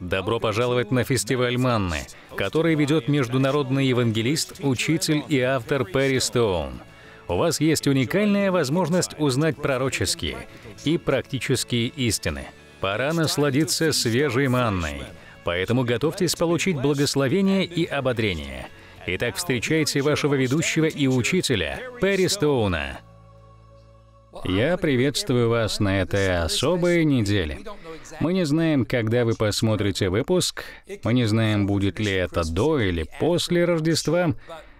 Добро пожаловать на фестиваль Манны, который ведет международный евангелист, учитель и автор Перри Стоун. У вас есть уникальная возможность узнать пророческие и практические истины. Пора насладиться свежей манной, поэтому готовьтесь получить благословение и ободрение. Итак, встречайте вашего ведущего и учителя Перри Стоуна. Я приветствую вас на этой особой неделе. Мы не знаем, когда вы посмотрите выпуск, мы не знаем, будет ли это до или после Рождества,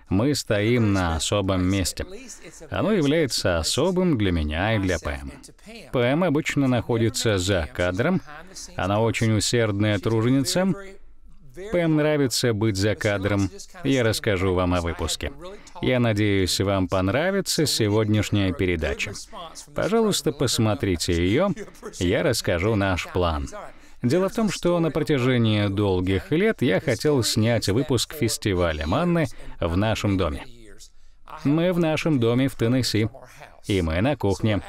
мы стоим на особом месте. Оно является особым для меня и для Пэм. Пэм обычно находится за кадром, она очень усердная труженица, Пэм нравится быть за кадром. Я расскажу вам о выпуске. Я надеюсь, вам понравится сегодняшняя передача. Пожалуйста, посмотрите ее, я расскажу наш план. Дело в том, что на протяжении долгих лет я хотел снять выпуск фестиваля Манны в нашем доме. Мы в нашем доме в Теннесси, и мы на кухне.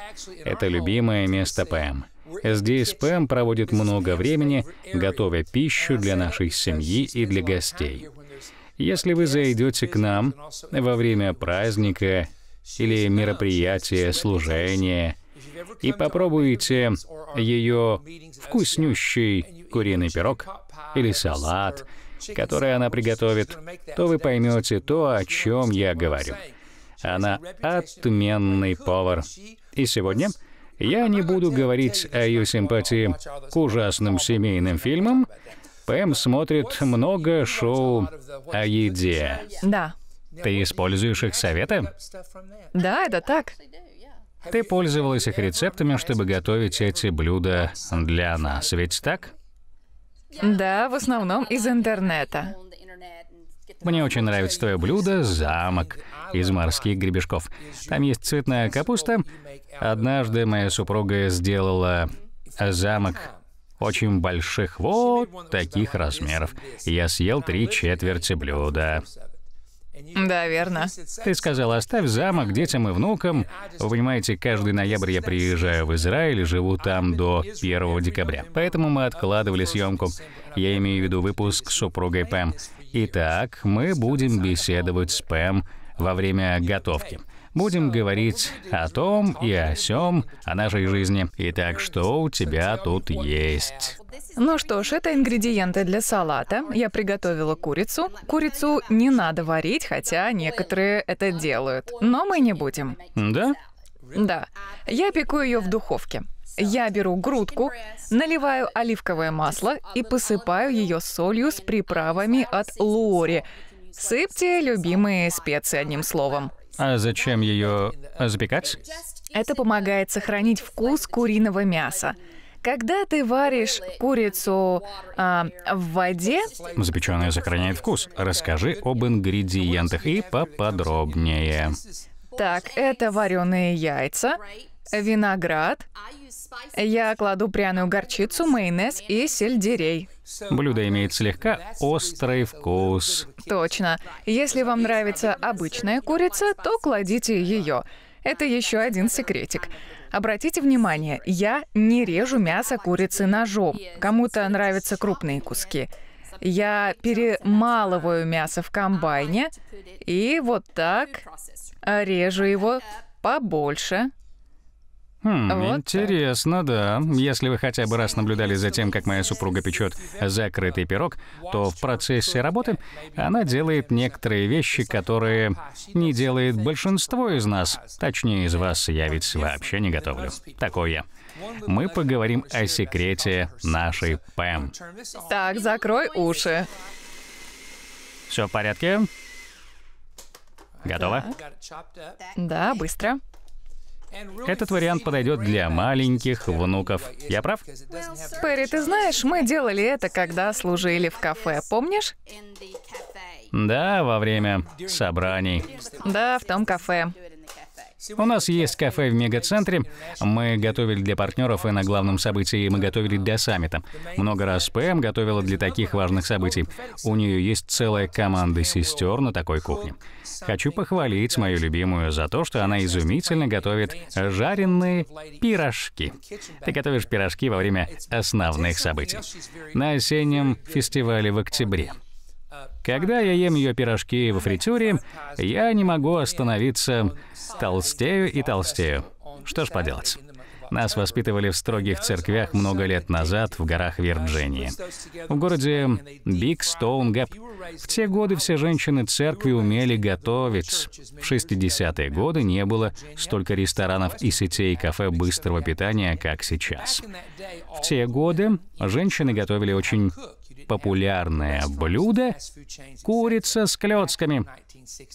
Это любимое место ПМ. Здесь Пэм проводит много времени, готовя пищу для нашей семьи и для гостей. Если вы зайдете к нам во время праздника или мероприятия, служения, и попробуете ее вкуснющий куриный пирог или салат, который она приготовит, то вы поймете то, о чем я говорю. Она отменный повар. И сегодня я не буду говорить о ее симпатии к ужасным семейным фильмам, Пэм смотрит много шоу о еде. Да. Ты используешь их советы? Да, это так. Ты пользовалась их рецептами, чтобы готовить эти блюда для нас, ведь так? Да, в основном из интернета. Мне очень нравится твое блюдо «Замок» из морских гребешков. Там есть цветная капуста. Однажды моя супруга сделала замок очень больших, вот таких размеров. Я съел три четверти блюда. Да, верно. Ты сказала, оставь замок детям и внукам. Вы понимаете, каждый ноябрь я приезжаю в Израиль и живу там до 1 декабря. Поэтому мы откладывали съемку. Я имею в виду выпуск с супругой Пэм. Итак, мы будем беседовать с Пэм во время готовки. Будем говорить о том и о сём, о нашей жизни. Итак, что у тебя тут есть? Ну что ж, это ингредиенты для салата. Я приготовила курицу. Курицу не надо варить, хотя некоторые это делают. Но мы не будем. Да? Да. Я пеку ее в духовке. Я беру грудку, наливаю оливковое масло и посыпаю ее солью с приправами от Луори. Сыпьте любимые специи одним словом. А зачем ее запекать? Это помогает сохранить вкус куриного мяса. Когда ты варишь курицу э, в воде... Запеченная сохраняет вкус. Расскажи об ингредиентах и поподробнее. Так, это вареные яйца, виноград. Я кладу пряную горчицу, майонез и сельдерей. Блюдо имеет слегка острый вкус. Точно. Если вам нравится обычная курица, то кладите ее. Это еще один секретик. Обратите внимание, я не режу мясо курицы ножом. Кому-то нравятся крупные куски. Я перемалываю мясо в комбайне и вот так режу его побольше. Хм, вот интересно, так. да. Если вы хотя бы раз наблюдали за тем, как моя супруга печет закрытый пирог, то в процессе работы она делает некоторые вещи, которые не делает большинство из нас. Точнее, из вас я ведь вообще не готовлю. Такое. я. Мы поговорим о секрете нашей Пэм. Так, закрой уши. Все в порядке? Готово? Да, быстро. Этот вариант подойдет для маленьких внуков. Я прав? Перри, ты знаешь, мы делали это, когда служили в кафе, помнишь? Да, во время собраний. Да, в том кафе. У нас есть кафе в мегацентре. Мы готовили для партнеров и на главном событии мы готовили для саммита. Много раз ПМ готовила для таких важных событий. У нее есть целая команда сестер на такой кухне. Хочу похвалить мою любимую за то, что она изумительно готовит жареные пирожки. Ты готовишь пирожки во время основных событий. На осеннем фестивале в октябре. Когда я ем ее пирожки во фритюре, я не могу остановиться, толстею и толстею. Что ж поделать. Нас воспитывали в строгих церквях много лет назад в горах Вирджинии. В городе Биг Стоун Гэп. В те годы все женщины церкви умели готовить. В 60-е годы не было столько ресторанов и сетей кафе быстрого питания, как сейчас. В те годы женщины готовили очень популярное блюдо — курица с клетками.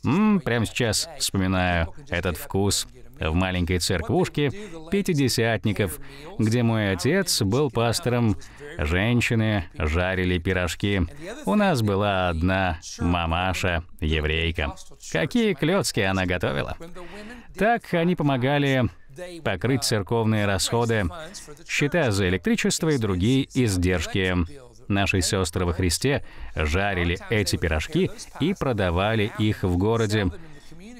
Ммм, прямо сейчас вспоминаю этот вкус в маленькой церквушке пятидесятников, где мой отец был пастором. Женщины жарили пирожки. У нас была одна мамаша, еврейка. Какие клетки она готовила. Так они помогали покрыть церковные расходы, счета за электричество и другие издержки. Наши сестры во Христе жарили эти пирожки и продавали их в городе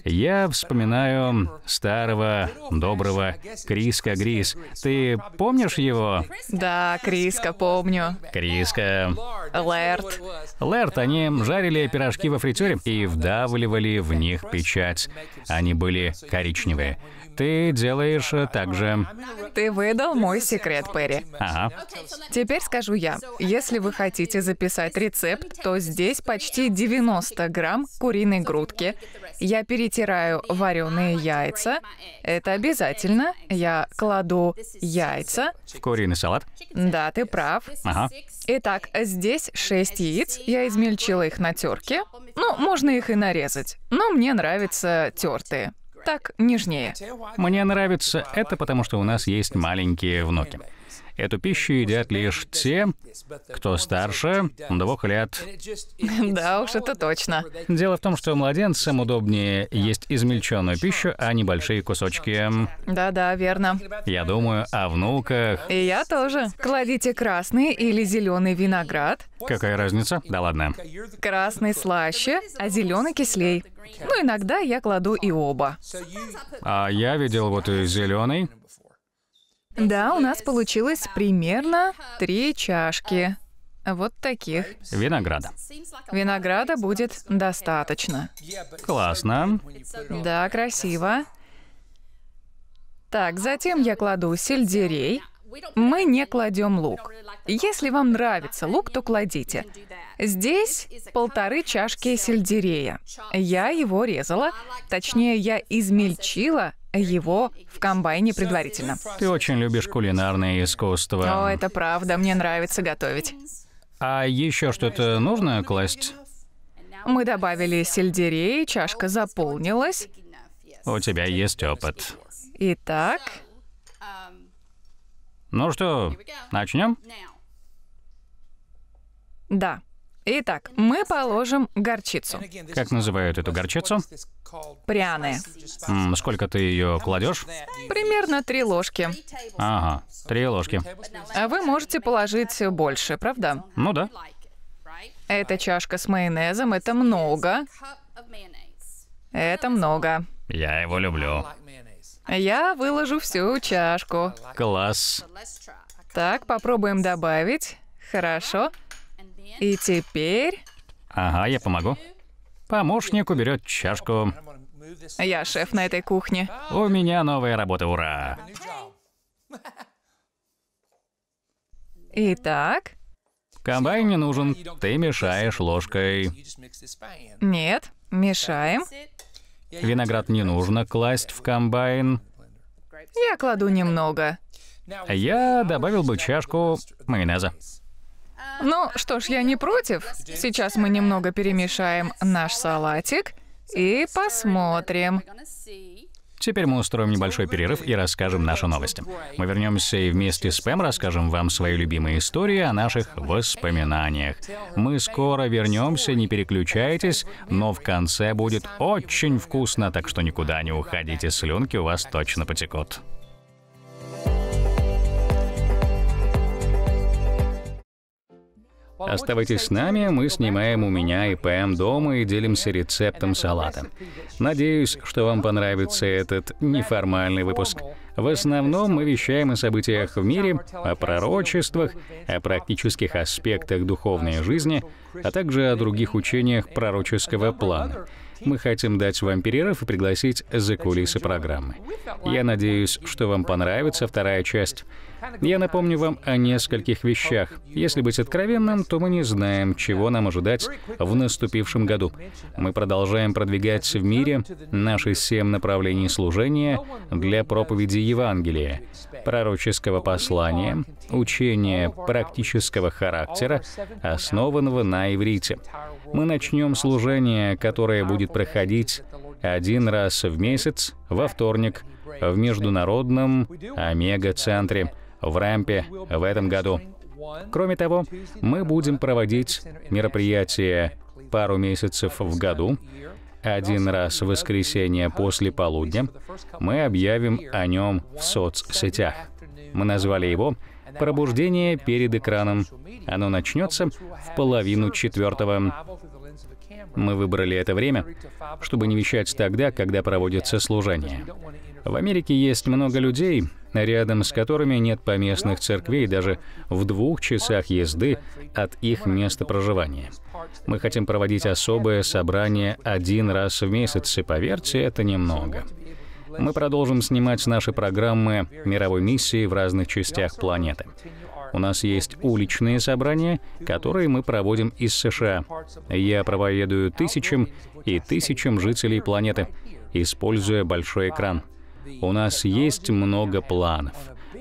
я вспоминаю старого, доброго Криска Грис. Ты помнишь его? Да, Криска, помню. Криска. Лэрт. Лэрт, они жарили пирожки во фритюре и вдавливали в них печать. Они были коричневые. Ты делаешь так же. Ты выдал мой секрет, Перри. Ага. Теперь скажу я. Если вы хотите записать рецепт, то здесь почти 90 грамм куриной грудки. Я перед перетираю вареные яйца. Это обязательно. Я кладу яйца. В куриный салат? Да, ты прав. Ага. Итак, здесь шесть яиц. Я измельчила их на терке. Ну, можно их и нарезать. Но мне нравятся тертые. Так нежнее. Мне нравится это, потому что у нас есть маленькие внуки. Эту пищу едят лишь те, кто старше двух лет. Да уж, это точно. Дело в том, что младенцам удобнее есть измельченную пищу, а не большие кусочки. Да-да, верно. Я думаю о внуках. И я тоже. Кладите красный или зеленый виноград. Какая разница? Да ладно. Красный слаще, а зеленый кислей. Ну, иногда я кладу и оба. А я видел вот и зеленый. Да, у нас получилось примерно три чашки. Вот таких. Винограда. Винограда будет достаточно. Классно. Да, красиво. Так, затем я кладу сельдерей. Мы не кладем лук. Если вам нравится лук, то кладите. Здесь полторы чашки сельдерея. Я его резала, точнее, я измельчила его в комбайне предварительно. Ты очень любишь кулинарное искусство. О, это правда, мне нравится готовить. А еще что-то нужно класть? Мы добавили сельдерей, чашка заполнилась. У тебя есть опыт. Итак. Ну что, начнем? Да. Итак, мы положим горчицу. Как называют эту горчицу? Пряная. М, сколько ты ее кладешь? Примерно три ложки. Ага, три ложки. А вы можете положить больше, правда? Ну да. Эта чашка с майонезом — это много. Это много. Я его люблю. Я выложу всю чашку. Класс. Так, попробуем добавить. Хорошо. И теперь... Ага, я помогу. Помощник уберет чашку. Я шеф на этой кухне. У меня новая работа, ура! Итак? Комбайн не нужен, ты мешаешь ложкой. Нет, мешаем. Виноград не нужно класть в комбайн. Я кладу немного. Я добавил бы чашку майонеза. Ну что ж, я не против. Сейчас мы немного перемешаем наш салатик и посмотрим. Теперь мы устроим небольшой перерыв и расскажем наши новости. Мы вернемся и вместе с Пэм расскажем вам свои любимые истории о наших воспоминаниях. Мы скоро вернемся, не переключайтесь, но в конце будет очень вкусно, так что никуда не уходите, слюнки у вас точно потекут. Оставайтесь с нами, мы снимаем у меня и ПМ дома и делимся рецептом салата. Надеюсь, что вам понравится этот неформальный выпуск. В основном мы вещаем о событиях в мире, о пророчествах, о практических аспектах духовной жизни, а также о других учениях пророческого плана. Мы хотим дать вам перерыв и пригласить за кулисы программы. Я надеюсь, что вам понравится вторая часть. Я напомню вам о нескольких вещах. Если быть откровенным, то мы не знаем, чего нам ожидать в наступившем году. Мы продолжаем продвигать в мире наши семь направлений служения для проповеди Евангелия, пророческого послания, учения практического характера, основанного на иврите. Мы начнем служение, которое будет проходить один раз в месяц, во вторник, в международном Омега-центре в Рампе в этом году. Кроме того, мы будем проводить мероприятие пару месяцев в году. Один раз в воскресенье после полудня мы объявим о нем в соцсетях. Мы назвали его «Пробуждение перед экраном». Оно начнется в половину четвертого. Мы выбрали это время, чтобы не вещать тогда, когда проводится служение. В Америке есть много людей, рядом с которыми нет поместных церквей даже в двух часах езды от их места проживания. Мы хотим проводить особое собрание один раз в месяц, и поверьте, это немного. Мы продолжим снимать наши программы мировой миссии в разных частях планеты. У нас есть уличные собрания, которые мы проводим из США. Я проповедую тысячам и тысячам жителей планеты, используя большой экран — у нас есть много планов.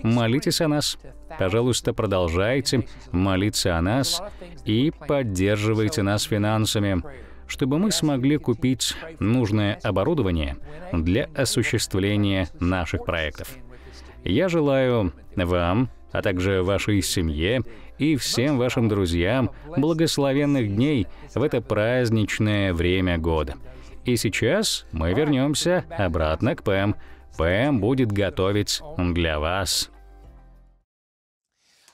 Молитесь о нас. Пожалуйста, продолжайте молиться о нас и поддерживайте нас финансами, чтобы мы смогли купить нужное оборудование для осуществления наших проектов. Я желаю вам, а также вашей семье и всем вашим друзьям благословенных дней в это праздничное время года. И сейчас мы вернемся обратно к ПМ. ПМ будет готовить для вас.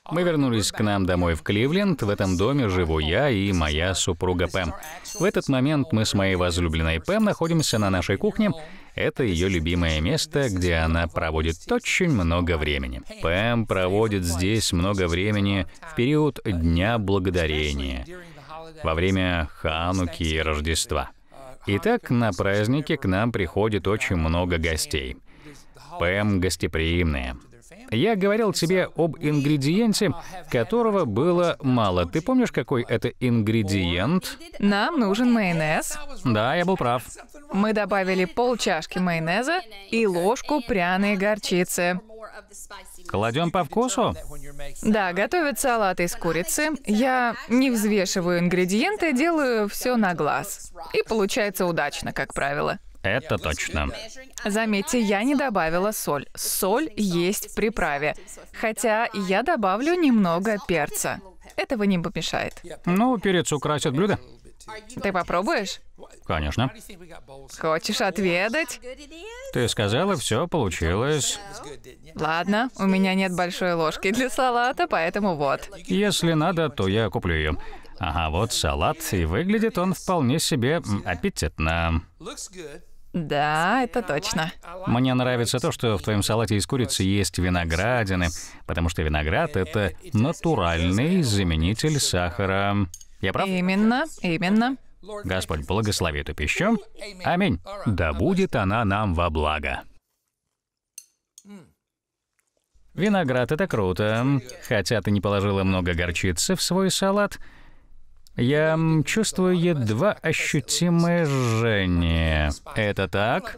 Мы вернулись к нам домой в Кливленд. В этом доме живу я и моя супруга Пэм. В этот момент мы с моей возлюбленной Пэм находимся на нашей кухне. Это ее любимое место, где она проводит очень много времени. Пэм проводит здесь много времени в период Дня Благодарения, во время Хануки и Рождества. Итак, на праздники к нам приходит очень много гостей. Пэм гостеприимные. Я говорил тебе об ингредиенте, которого было мало. Ты помнишь, какой это ингредиент? Нам нужен майонез. Да, я был прав. Мы добавили пол чашки майонеза и ложку пряной горчицы. Кладем по вкусу? Да, готовят салат из курицы. Я не взвешиваю ингредиенты, делаю все на глаз. И получается удачно, как правило. Это точно. Заметьте, я не добавила соль. Соль есть в приправе. Хотя я добавлю немного перца. Этого не помешает. Ну, перец украсит блюдо. Ты попробуешь? Конечно. Хочешь отведать? Ты сказала, все получилось. Ладно, у меня нет большой ложки для салата, поэтому вот. Если надо, то я куплю ее. Ага, вот салат, и выглядит он вполне себе аппетитно. Да, это точно. Мне нравится то, что в твоем салате из курицы есть виноградины, потому что виноград — это натуральный заменитель сахара. Я прав? Именно, именно. Господь благослови эту пищу. Аминь. Да будет она нам во благо. Виноград — это круто. Хотя ты не положила много горчицы в свой салат, я чувствую едва ощутимое жжение. Это так?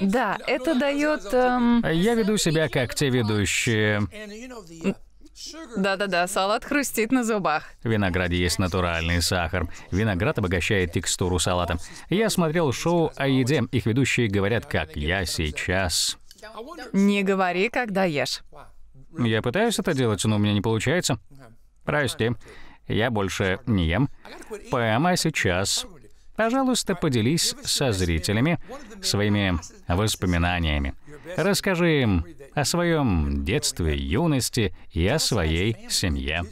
Да, это дает... Эм... Я веду себя как те ведущие. Да-да-да, салат хрустит на зубах. В винограде есть натуральный сахар. Виноград обогащает текстуру салата. Я смотрел шоу о еде. Их ведущие говорят, как я сейчас. Не говори, когда ешь. Я пытаюсь это делать, но у меня не получается. Прости, я больше не ем. Прямо а сейчас. Пожалуйста, поделись со зрителями своими воспоминаниями. Расскажи им о своем детстве, юности и о своей семье.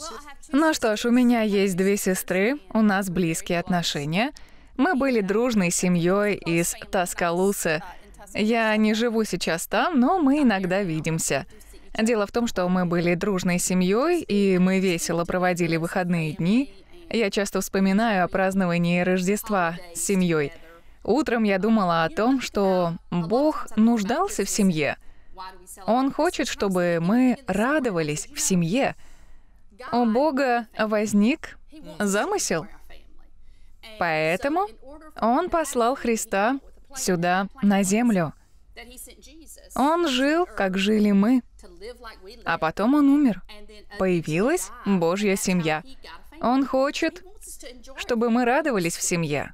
Ну что ж, у меня есть две сестры, у нас близкие отношения. Мы были дружной семьей из Таскалусы. Я не живу сейчас там, но мы иногда видимся. Дело в том, что мы были дружной семьей, и мы весело проводили выходные дни. Я часто вспоминаю о праздновании Рождества с семьей. Утром я думала о том, что Бог нуждался в семье. Он хочет, чтобы мы радовались в семье. У Бога возник замысел. Поэтому Он послал Христа сюда, на землю. Он жил, как жили мы. А потом он умер. Появилась Божья семья. Он хочет, чтобы мы радовались в семье.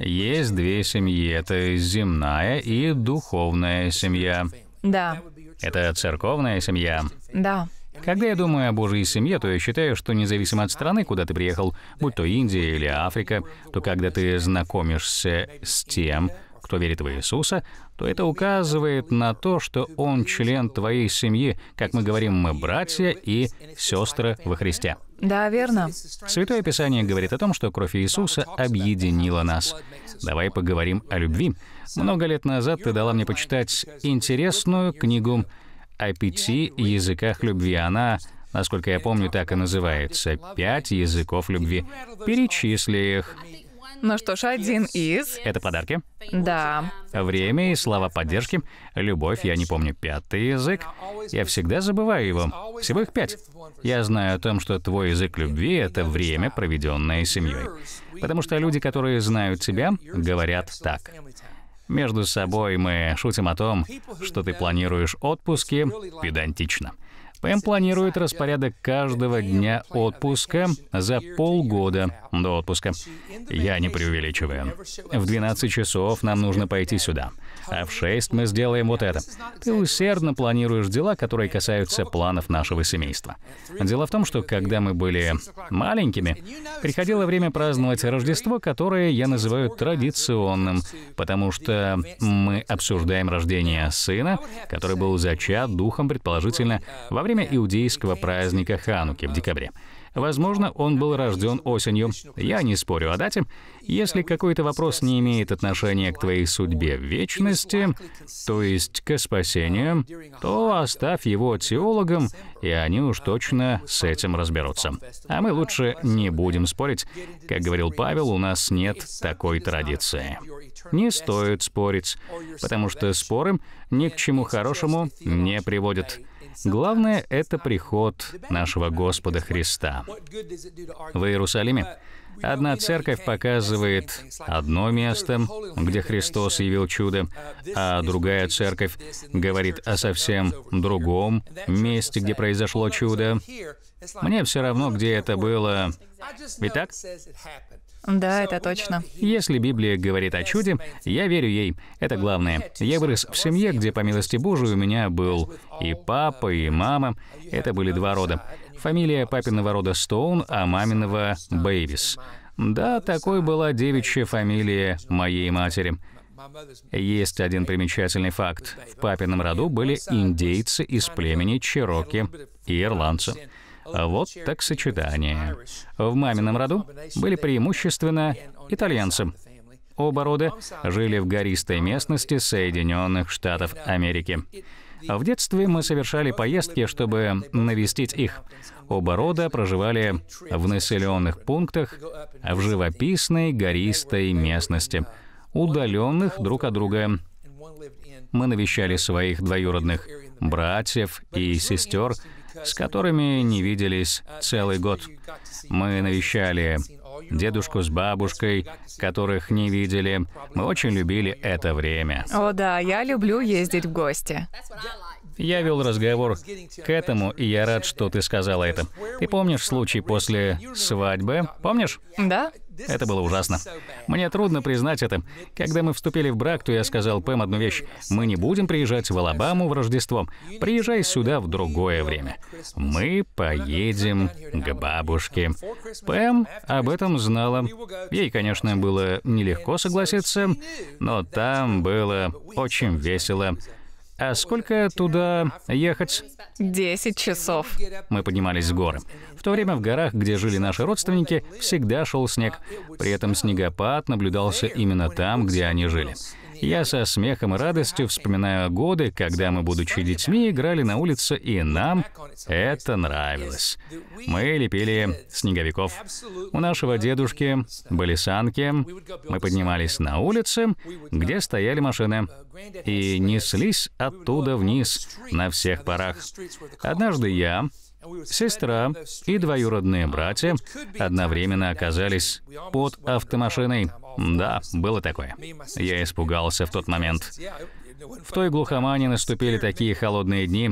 Есть две семьи. Это земная и духовная семья. Да. Это церковная семья. Да. Когда я думаю о Божьей семье, то я считаю, что независимо от страны, куда ты приехал, будь то Индия или Африка, то когда ты знакомишься с тем, кто верит в Иисуса, то это указывает на то, что он член твоей семьи, как мы говорим, мы братья и сестры во Христе. Да, верно. Святое Писание говорит о том, что кровь Иисуса объединила нас. Давай поговорим о любви. Много лет назад ты дала мне почитать интересную книгу о пяти языках любви. Она Насколько я помню, так и называется. Пять языков любви. Перечисли их. Ну что ж, один из... Это подарки? Да. Время и слова поддержки. Любовь, я не помню пятый язык. Я всегда забываю его. Всего их пять. Я знаю о том, что твой язык любви — это время, проведенное семьей. Потому что люди, которые знают тебя, говорят так. Между собой мы шутим о том, что ты планируешь отпуски педантично. ПМ планирует распорядок каждого дня отпуска за полгода до отпуска. Я не преувеличиваю. В 12 часов нам нужно пойти сюда а в шесть мы сделаем вот это. Ты усердно планируешь дела, которые касаются планов нашего семейства. Дело в том, что когда мы были маленькими, приходило время праздновать Рождество, которое я называю традиционным, потому что мы обсуждаем рождение сына, который был зачат духом, предположительно, во время иудейского праздника Хануки в декабре. Возможно, он был рожден осенью. Я не спорю о дате. Если какой-то вопрос не имеет отношения к твоей судьбе в вечности, то есть к спасению, то оставь его теологам, и они уж точно с этим разберутся. А мы лучше не будем спорить. Как говорил Павел, у нас нет такой традиции. Не стоит спорить, потому что споры ни к чему хорошему не приводят. Главное — это приход нашего Господа Христа. В Иерусалиме Одна церковь показывает одно место, где Христос явил чудо, а другая церковь говорит о совсем другом месте, где произошло чудо. Мне все равно, где это было. Итак. Да, это точно. Если Библия говорит о чуде, я верю ей. Это главное. Я вырос в семье, где, по милости Божией, у меня был и папа, и мама. Это были два рода. Фамилия папиного рода Стоун, а маминого — Бэйвис. Да, такой была девичья фамилия моей матери. Есть один примечательный факт. В папином роду были индейцы из племени Чероки и ирландцы. А вот так сочетание. В мамином роду были преимущественно итальянцы. Оба рода жили в гористой местности Соединенных Штатов Америки. В детстве мы совершали поездки, чтобы навестить их. Оба рода проживали в населенных пунктах, в живописной гористой местности, удаленных друг от друга. Мы навещали своих двоюродных братьев и сестер с которыми не виделись целый год. Мы навещали дедушку с бабушкой, которых не видели. Мы очень любили это время. О да, я люблю ездить в гости. Я вел разговор к этому, и я рад, что ты сказала это. Ты помнишь случай после свадьбы? Помнишь? Да. Это было ужасно. Мне трудно признать это. Когда мы вступили в брак, то я сказал Пэм одну вещь. Мы не будем приезжать в Алабаму в Рождество. Приезжай сюда в другое время. Мы поедем к бабушке. Пэм об этом знала. Ей, конечно, было нелегко согласиться, но там было очень весело. А сколько туда ехать? Десять часов. Мы поднимались в горы. В то время в горах, где жили наши родственники, всегда шел снег. При этом снегопад наблюдался именно там, где они жили. Я со смехом и радостью вспоминаю годы, когда мы, будучи детьми, играли на улице, и нам это нравилось. Мы лепили снеговиков. У нашего дедушки были санки. Мы поднимались на улице, где стояли машины, и неслись оттуда вниз на всех парах. Однажды я Сестра и двоюродные братья одновременно оказались под автомашиной. Да, было такое. Я испугался в тот момент. В той глухомане наступили такие холодные дни,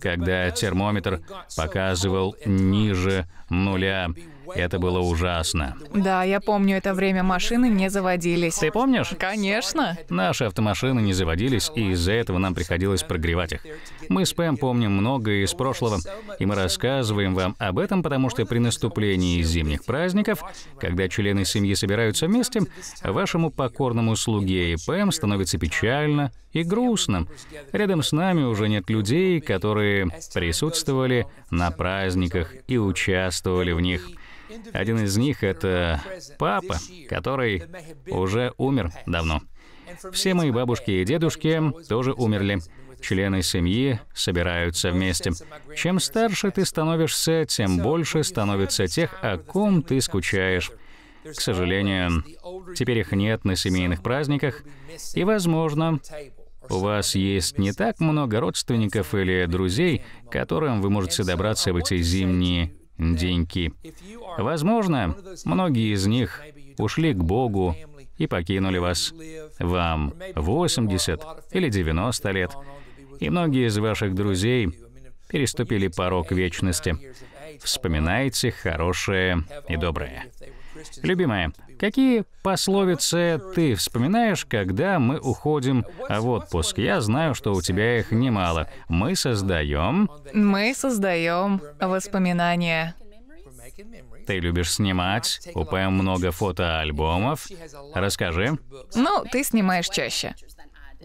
когда термометр показывал ниже нуля это было ужасно. Да, я помню это время, машины не заводились. Ты помнишь? Конечно. Наши автомашины не заводились, и из-за этого нам приходилось прогревать их. Мы с Пэм помним многое из прошлого, и мы рассказываем вам об этом, потому что при наступлении зимних праздников, когда члены семьи собираются вместе, вашему покорному слуге и Пэм становится печально и грустно. Рядом с нами уже нет людей, которые присутствовали на праздниках и участвовали в них. Один из них — это папа, который уже умер давно. Все мои бабушки и дедушки тоже умерли. Члены семьи собираются вместе. Чем старше ты становишься, тем больше становится тех, о ком ты скучаешь. К сожалению, теперь их нет на семейных праздниках, и, возможно, у вас есть не так много родственников или друзей, к которым вы можете добраться в эти зимние Деньки, Возможно, многие из них ушли к Богу и покинули вас. Вам 80 или 90 лет, и многие из ваших друзей переступили порог вечности. Вспоминайте хорошее и доброе. Любимая, какие пословицы ты вспоминаешь, когда мы уходим а в отпуск? Я знаю, что у тебя их немало. Мы создаем... Мы создаем воспоминания. Ты любишь снимать, у Пэм много фотоальбомов. Расскажи. Ну, ты снимаешь чаще.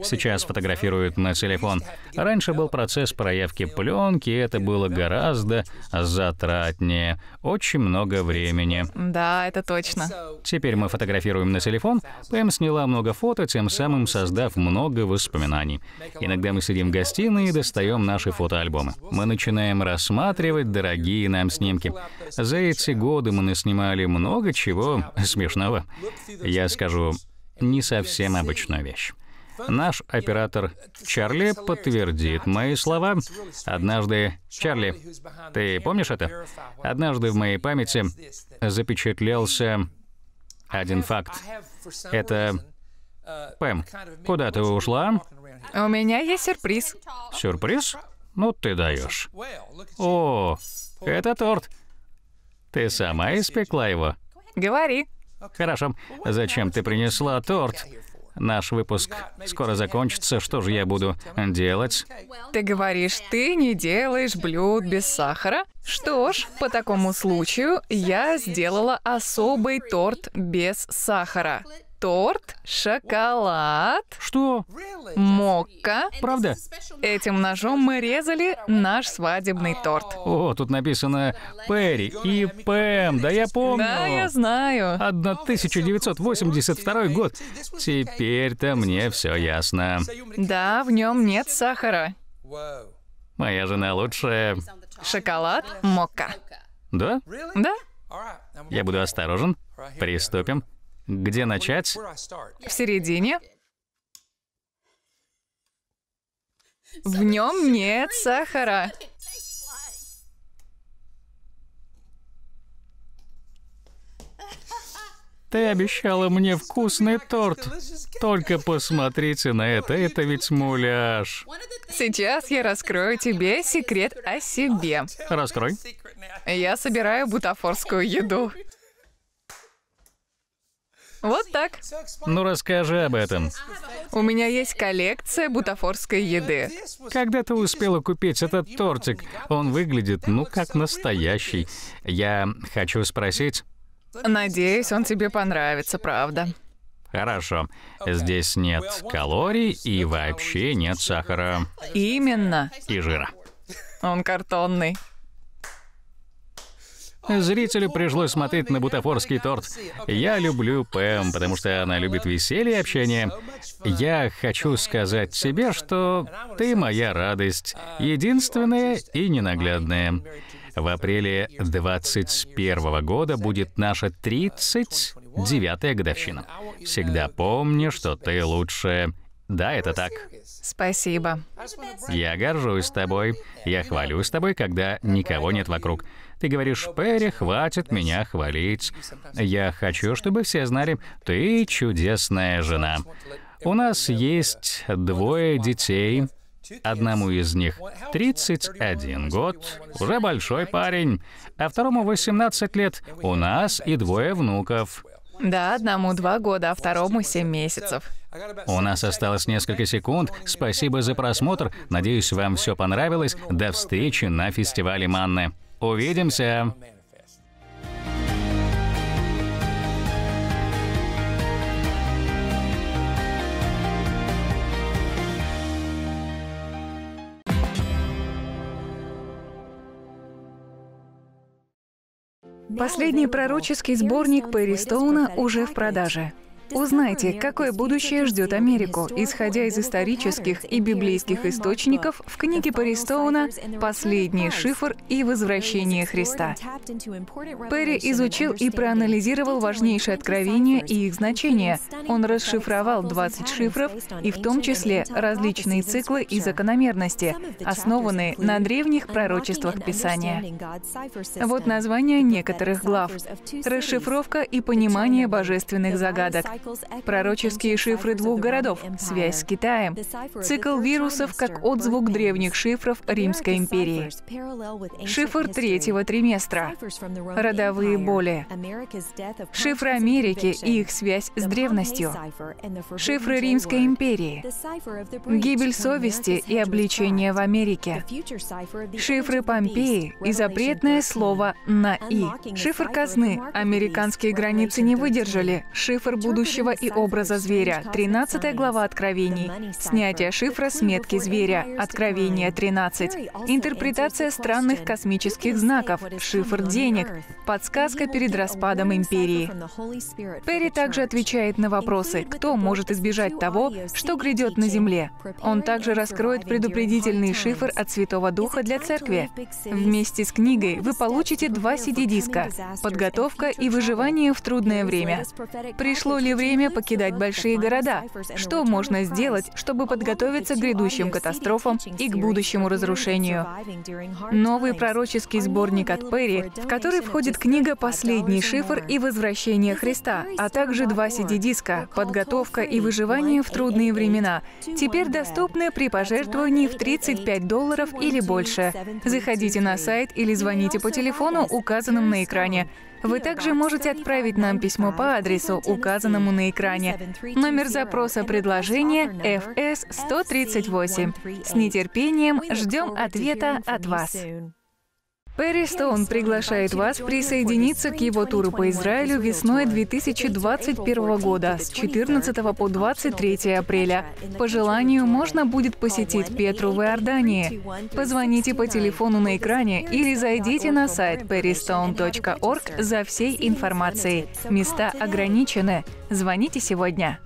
Сейчас фотографируют на телефон. Раньше был процесс проявки пленки, и это было гораздо затратнее. Очень много времени. Да, это точно. Теперь мы фотографируем на телефон. Пэм сняла много фото, тем самым создав много воспоминаний. Иногда мы сидим в гостиной и достаем наши фотоальбомы. Мы начинаем рассматривать дорогие нам снимки. За эти годы мы наснимали много чего смешного. Я скажу, не совсем обычную вещь. Наш оператор Чарли подтвердит мои слова. Однажды... Чарли, ты помнишь это? Однажды в моей памяти запечатлелся один факт. Это... Пэм, куда ты ушла? У меня есть сюрприз. Сюрприз? Ну ты даешь. О, это торт. Ты сама испекла его? Говори. Хорошо. Зачем ты принесла торт? Наш выпуск скоро закончится, что же я буду делать? Ты говоришь, ты не делаешь блюд без сахара? Что ж, по такому случаю я сделала особый торт без сахара торт, шоколад. Что? Мокка. Правда? Этим ножом мы резали наш свадебный торт. О, тут написано Перри и Пэм, да я помню. Да, я знаю. 1982 год. Теперь-то мне все ясно. Да, в нем нет сахара. Моя жена лучшая. Шоколад, мокка. Да? Да. Я буду осторожен. Приступим. Где начать? В середине. В нем нет сахара. Ты обещала мне вкусный торт. Только посмотрите на это, это ведь муляж. Сейчас я раскрою тебе секрет о себе. Раскрой. Я собираю бутафорскую еду. Вот так. Ну расскажи об этом. У меня есть коллекция бутафорской еды. Когда ты успела купить этот тортик? Он выглядит, ну, как настоящий. Я хочу спросить... Надеюсь, он тебе понравится, правда. Хорошо. Здесь нет калорий и вообще нет сахара. Именно. И жира. Он картонный. Зрителю пришлось смотреть на бутафорский торт. Я люблю Пэм, потому что она любит веселье и общение. Я хочу сказать тебе, что ты моя радость, единственная и ненаглядная. В апреле 21 года будет наша 39-я годовщина. Всегда помни, что ты лучшая. Да, это так. Спасибо. Я горжусь тобой. Я хвалюсь тобой, когда никого нет вокруг. Ты говоришь, Перри, хватит меня хвалить. Я хочу, чтобы все знали, ты чудесная жена. У нас есть двое детей. Одному из них 31 год, уже большой парень, а второму 18 лет. У нас и двое внуков. Да, одному два года, а второму семь месяцев. У нас осталось несколько секунд. Спасибо за просмотр. Надеюсь, вам все понравилось. До встречи на фестивале Манны. Увидимся! Последний пророческий сборник Перри Стоуна уже в продаже. Узнайте, какое будущее ждет Америку, исходя из исторических и библейских источников в книге Паристоуна «Последний шифр и возвращение Христа». Перри изучил и проанализировал важнейшие откровения и их значение. Он расшифровал 20 шифров и в том числе различные циклы и закономерности, основанные на древних пророчествах Писания. Вот название некоторых глав. Расшифровка и понимание божественных загадок. Пророческие шифры двух городов, связь с Китаем, цикл вирусов как отзвук древних шифров Римской империи, шифр третьего триместра, родовые боли, шифры Америки и их связь с древностью, шифры Римской империи, гибель совести и обличение в Америке, шифры Помпеи и запретное слово на «и», шифр казны, американские границы не выдержали, шифр будущего сущего и образа зверя. 13 глава Откровений. Снятие шифра с метки зверя. Откровение 13. Интерпретация странных космических знаков. Шифр денег. Подсказка перед распадом империи. Перри также отвечает на вопросы, кто может избежать того, что грядет на Земле. Он также раскроет предупредительный шифр от Святого Духа для Церкви. Вместе с книгой вы получите два CD-диска «Подготовка и выживание в трудное время». Пришло ли время покидать большие города? Что можно сделать, чтобы подготовиться к грядущим катастрофам и к будущему разрушению? Новый пророческий сборник от Перри, в который входит книга «Последний шифр» и «Возвращение Христа», а также два CD-диска «Подготовка и выживание в трудные времена», теперь доступны при пожертвовании в 35 долларов или больше. Заходите на сайт или звоните по телефону, указанным на экране. Вы также можете отправить нам письмо по адресу, указанному на экране. Номер запроса предложения FS 138. С нетерпением ждем ответа от вас. Перри Стоун приглашает вас присоединиться к его туру по Израилю весной 2021 года с 14 по 23 апреля. По желанию можно будет посетить Петру в Иордании. Позвоните по телефону на экране или зайдите на сайт perrystone.org за всей информацией. Места ограничены. Звоните сегодня.